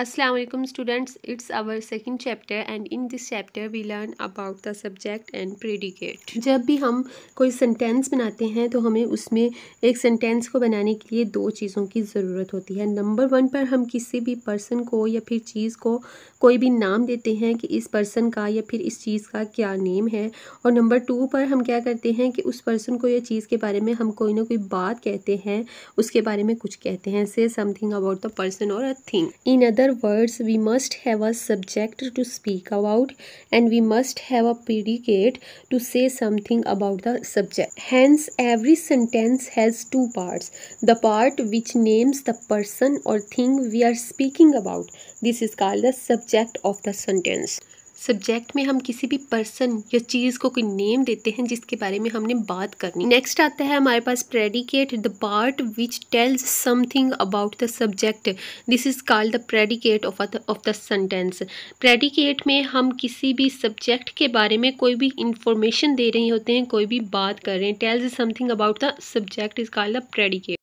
Aslam alaikum it's it's second chapter and in in this chapter we learn about the subject and जब भी हम कोई sentence बनाते हैं तो हमें उसमें एक सेंटेंस को बनाने के लिए दो चीज़ों की ज़रूरत होती है नंबर वन पर हम किसी भी पर्सन को या फिर चीज़ को कोई भी नाम देते हैं कि इस पर्सन का या फिर इस चीज़ का क्या नेम है और नंबर टू पर हम क्या करते हैं कि उस पर्सन को या चीज़ के बारे में हम कोई ना कोई बात कहते हैं उसके बारे में कुछ कहते हैं से समथिंग अबाउट द पर्सन और a thing in other other words, we must have a subject to speak about and we must have a predicate to say something about the subject. Hence, every sentence has two parts. The part which names the person or thing we are speaking about. This is called the subject of the sentence. Subject में हम किसी भी person या चीज़ को कोई name देते हैं जिसके बारे में हमने बात करनी नेक्स्ट आता है हमारे पास predicate the part which tells something about the subject this is called the predicate of of the sentence predicate में हम किसी भी सब्जेक्ट के बारे में कोई भी इंफॉर्मेशन दे रहे होते हैं कोई भी बात कर रहे हैं tells something about the subject is called the predicate